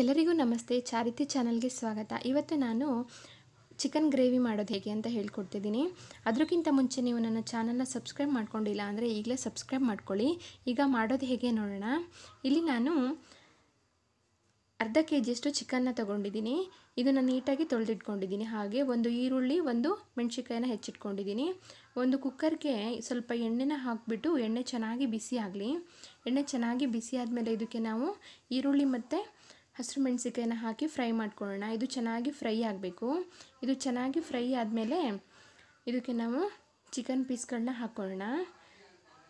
ಎಲ್ಲರಿಗೂ ನಮಸ್ತೆ ಚಾರಿತಿ ಚಾನಲ್ಗೆ ಸ್ವಾಗತ ಇವತ್ತು ನಾನು ಚಿಕನ್ ಗ್ರೇವಿ ಮಾಡೋದು ಹೇಗೆ ಅಂತ ಹೇಳ್ಕೊಡ್ತಿದ್ದೀನಿ ಅದಕ್ಕಿಂತ ಮುಂಚೆ ನೀವು ನನ್ನ ಚಾನಲ್ನ ಸಬ್ಸ್ಕ್ರೈಬ್ ಮಾಡ್ಕೊಂಡಿಲ್ಲ ಅಂದರೆ ಈಗಲೇ ಸಬ್ಸ್ಕ್ರೈಬ್ ಮಾಡ್ಕೊಳ್ಳಿ ಈಗ ಮಾಡೋದು ಹೇಗೆ ನೋಡೋಣ ಇಲ್ಲಿ ನಾನು ಅರ್ಧ ಕೆ ಜಿಯಷ್ಟು ಚಿಕನ್ನ ತೊಗೊಂಡಿದ್ದೀನಿ ಇದನ್ನು ನೀಟಾಗಿ ತೊಳೆದಿಟ್ಕೊಂಡಿದ್ದೀನಿ ಹಾಗೆ ಒಂದು ಈರುಳ್ಳಿ ಒಂದು ಮೆಣಸಿಕಾಯಿನ ಹೆಚ್ಚಿಟ್ಕೊಂಡಿದ್ದೀನಿ ಒಂದು ಕುಕ್ಕರ್ಗೆ ಸ್ವಲ್ಪ ಎಣ್ಣೆನ ಹಾಕಿಬಿಟ್ಟು ಎಣ್ಣೆ ಚೆನ್ನಾಗಿ ಬಿಸಿ ಆಗಲಿ ಎಣ್ಣೆ ಚೆನ್ನಾಗಿ ಬಿಸಿ ಆದಮೇಲೆ ಇದಕ್ಕೆ ನಾವು ಈರುಳ್ಳಿ ಮತ್ತು ಹಸಿರು ಮೆಣಸಿಕಾಯಿನ ಹಾಕಿ ಫ್ರೈ ಮಾಡ್ಕೊಳ್ಳೋಣ ಇದು ಚೆನ್ನಾಗಿ ಫ್ರೈ ಆಗಬೇಕು ಇದು ಚೆನ್ನಾಗಿ ಫ್ರೈ ಆದಮೇಲೆ ಇದಕ್ಕೆ ನಾವು ಚಿಕನ್ ಪೀಸ್ಗಳನ್ನ ಹಾಕ್ಕೊಳ್ಳೋಣ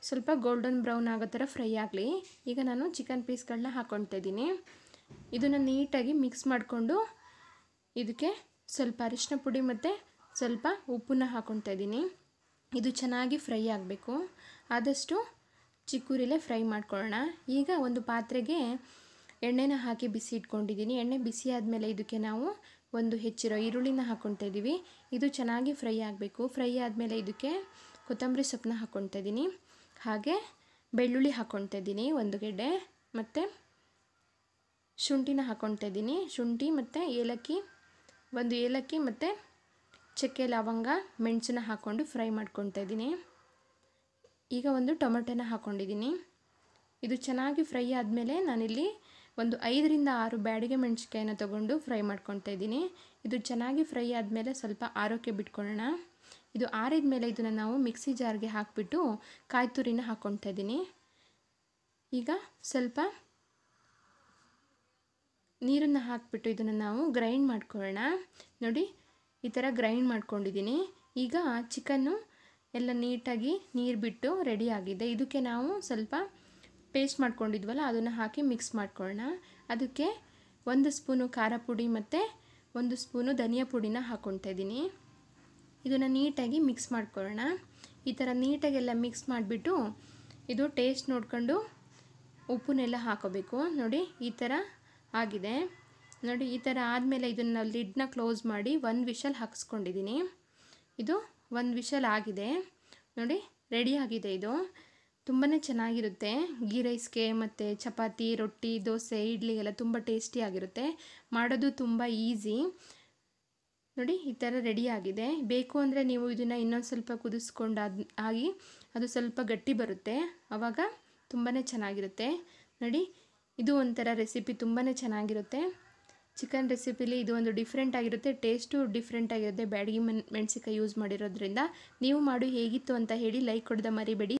ಸ್ವಲ್ಪ ಗೋಲ್ಡನ್ ಬ್ರೌನ್ ಆಗೋ ಥರ ಫ್ರೈ ಆಗಲಿ ಈಗ ನಾನು ಚಿಕನ್ ಪೀಸ್ಗಳನ್ನ ಹಾಕ್ಕೊಳ್ತಾ ಇದ್ದೀನಿ ಇದನ್ನು ನೀಟಾಗಿ ಮಿಕ್ಸ್ ಮಾಡಿಕೊಂಡು ಇದಕ್ಕೆ ಸ್ವಲ್ಪ ಅರಿಶಿನ ಪುಡಿ ಮತ್ತು ಸ್ವಲ್ಪ ಉಪ್ಪನ್ನ ಹಾಕ್ಕೊಳ್ತಾ ಇದ್ದೀನಿ ಇದು ಚೆನ್ನಾಗಿ ಫ್ರೈ ಆಗಬೇಕು ಆದಷ್ಟು ಚಿಕ್ಕೂರಿಲೇ ಫ್ರೈ ಮಾಡ್ಕೊಳ್ಳೋಣ ಈಗ ಒಂದು ಪಾತ್ರೆಗೆ ಎಣ್ಣೆನ ಹಾಕಿ ಬಿಸಿ ಇಟ್ಕೊಂಡಿದ್ದೀನಿ ಎಣ್ಣೆ ಬಿಸಿ ಆದಮೇಲೆ ಇದಕ್ಕೆ ನಾವು ಒಂದು ಹೆಚ್ಚಿರೋ ಈರುಳ್ಳಿನ ಹಾಕ್ಕೊತಾ ಇದ್ದೀವಿ ಇದು ಚೆನ್ನಾಗಿ ಫ್ರೈ ಆಗಬೇಕು ಫ್ರೈ ಆದಮೇಲೆ ಇದಕ್ಕೆ ಕೊತ್ತಂಬರಿ ಸೊಪ್ಪನ್ನ ಹಾಕ್ಕೊಳ್ತಾ ಇದ್ದೀನಿ ಹಾಗೆ ಬೆಳ್ಳುಳ್ಳಿ ಹಾಕ್ಕೊಳ್ತಾ ಇದ್ದೀನಿ ಒಂದು ಗೆಡ್ಡೆ ಮತ್ತು ಶುಂಠಿನ ಹಾಕ್ಕೊತಾ ಇದ್ದೀನಿ ಶುಂಠಿ ಮತ್ತು ಏಲಕ್ಕಿ ಒಂದು ಏಲಕ್ಕಿ ಮತ್ತು ಚಕ್ಕೆ ಲವಂಗ ಮೆಣಸನ್ನ ಹಾಕ್ಕೊಂಡು ಫ್ರೈ ಮಾಡ್ಕೊಳ್ತಾ ಇದ್ದೀನಿ ಈಗ ಒಂದು ಟೊಮೆಟೊನ ಹಾಕ್ಕೊಂಡಿದ್ದೀನಿ ಇದು ಚೆನ್ನಾಗಿ ಫ್ರೈ ಆದಮೇಲೆ ನಾನಿಲ್ಲಿ ಒಂದು ಐದರಿಂದ ಆರು ಬ್ಯಾಡಿಗೆ ಮೆಣಸಿಕಾಯಿನ ತೊಗೊಂಡು ಫ್ರೈ ಮಾಡ್ಕೊತಾ ಇದ್ದೀನಿ ಇದು ಚೆನ್ನಾಗಿ ಫ್ರೈ ಆದಮೇಲೆ ಸ್ವಲ್ಪ ಆರೋಗ್ಯ ಬಿಟ್ಕೊಳ್ಳೋಣ ಇದು ಆರಿದ ಮೇಲೆ ಇದನ್ನು ನಾವು ಮಿಕ್ಸಿ ಜಾರ್ಗೆ ಹಾಕಿಬಿಟ್ಟು ಕಾಯಿ ತುರಿನ ಹಾಕ್ಕೊತಾ ಇದ್ದೀನಿ ಈಗ ಸ್ವಲ್ಪ ನೀರನ್ನು ಹಾಕಿಬಿಟ್ಟು ಇದನ್ನು ನಾವು ಗ್ರೈಂಡ್ ಮಾಡ್ಕೊಳ್ಳೋಣ ನೋಡಿ ಈ ಥರ ಗ್ರೈಂಡ್ ಮಾಡ್ಕೊಂಡಿದ್ದೀನಿ ಈಗ ಚಿಕನ್ನು ಎಲ್ಲ ನೀಟಾಗಿ ನೀರು ಬಿಟ್ಟು ರೆಡಿಯಾಗಿದೆ ಇದಕ್ಕೆ ನಾವು ಸ್ವಲ್ಪ ಪೇಸ್ಟ್ ಮಾಡ್ಕೊಂಡಿದ್ವಲ್ಲ ಅದನ್ನು ಹಾಕಿ ಮಿಕ್ಸ್ ಮಾಡ್ಕೊಳ್ಳೋಣ ಅದಕ್ಕೆ ಒಂದು ಸ್ಪೂನು ಖಾರ ಪುಡಿ ಮತ್ತು ಒಂದು ಸ್ಪೂನು ಧನಿಯಾ ಪುಡಿನ ಹಾಕ್ಕೊಳ್ತಾ ಇದ್ದೀನಿ ಇದನ್ನು ನೀಟಾಗಿ ಮಿಕ್ಸ್ ಮಾಡ್ಕೊಳ್ಳೋಣ ಈ ಥರ ನೀಟಾಗೆಲ್ಲ ಮಿಕ್ಸ್ ಮಾಡಿಬಿಟ್ಟು ಇದು ಟೇಸ್ಟ್ ನೋಡಿಕೊಂಡು ಉಪ್ಪನ್ನೆಲ್ಲ ಹಾಕೋಬೇಕು ನೋಡಿ ಈ ಥರ ಆಗಿದೆ ನೋಡಿ ಈ ಥರ ಆದಮೇಲೆ ಇದನ್ನು ಲಿಡ್ನ ಕ್ಲೋಸ್ ಮಾಡಿ ಒಂದು ವಿಷಲ್ ಹಾಕಿಸ್ಕೊಂಡಿದ್ದೀನಿ ಇದು ಒಂದು ವಿಷಲ್ ಆಗಿದೆ ನೋಡಿ ರೆಡಿ ಆಗಿದೆ ಇದು ತುಂಬಾ ಚೆನ್ನಾಗಿರುತ್ತೆ ಗೀ ರೈಸ್ಗೆ ಮತ್ತು ಚಪಾತಿ ರೊಟ್ಟಿ ದೋಸೆ ಇಡ್ಲಿ ಎಲ್ಲ ತುಂಬ ಟೇಸ್ಟಿಯಾಗಿರುತ್ತೆ ಮಾಡೋದು ತುಂಬ ಈಸಿ ನೋಡಿ ಈ ಥರ ರೆಡಿಯಾಗಿದೆ ಬೇಕು ಅಂದರೆ ನೀವು ಇದನ್ನು ಇನ್ನೊಂದು ಸ್ವಲ್ಪ ಕುದಿಸ್ಕೊಂಡು ಆಗಿ ಅದು ಸ್ವಲ್ಪ ಗಟ್ಟಿ ಬರುತ್ತೆ ಆವಾಗ ತುಂಬಾ ಚೆನ್ನಾಗಿರುತ್ತೆ ನೋಡಿ ಇದು ಒಂಥರ ರೆಸಿಪಿ ತುಂಬಾ ಚೆನ್ನಾಗಿರುತ್ತೆ ಚಿಕನ್ ರೆಸಿಪಿಲಿ ಇದು ಒಂದು ಡಿಫ್ರೆಂಟ್ ಆಗಿರುತ್ತೆ ಟೇಸ್ಟು ಡಿಫ್ರೆಂಟ್ ಆಗಿರುತ್ತೆ ಬ್ಯಾಡಗಿ ಮೆಣಸಿಕಾಯಿ ಯೂಸ್ ಮಾಡಿರೋದ್ರಿಂದ ನೀವು ಮಾಡು ಹೇಗಿತ್ತು ಅಂತ ಹೇಳಿ ಲೈಕ್ ಕೊಡದ ಮರಿಬೇಡಿ